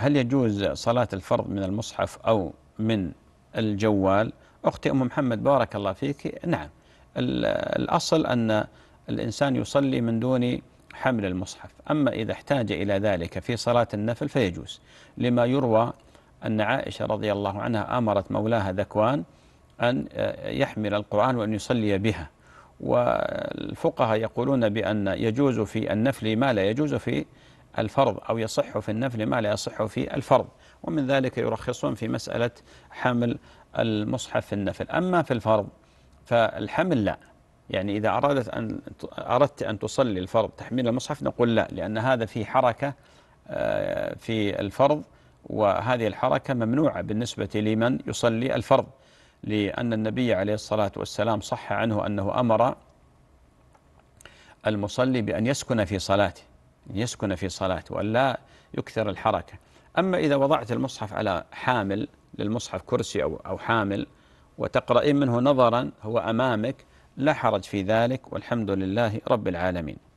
هل يجوز صلاة الفرض من المصحف أو من الجوال أختي أم محمد بارك الله فيك نعم الأصل أن الإنسان يصلي من دون حمل المصحف أما إذا احتاج إلى ذلك في صلاة النفل فيجوز لما يروى أن عائشة رضي الله عنها أمرت مولاها ذكوان أن آه، يحمل القرآن وأن يصلي بها والفقهاء يقولون بأن يجوز في النفل ما لا يجوز في الفرض أو يصح في النفل ما لا يصح في الفرض ومن ذلك يرخصون في مسألة حمل المصحف في النفل أما في الفرض فالحمل لا يعني إذا أرادت أن أردت أن تصلي الفرض تحميل المصحف نقول لا لأن هذا في حركة آه، في الفرض وهذه الحركة ممنوعة بالنسبة لمن يصلي الفرض لأن النبي عليه الصلاة والسلام صح عنه أنه أمر المصلي بأن يسكن في صلاته أن يسكن في صلاة وألا يكثر الحركة أما إذا وضعت المصحف على حامل للمصحف كرسي أو, أو حامل وتقرأين منه نظرا هو أمامك لا حرج في ذلك والحمد لله رب العالمين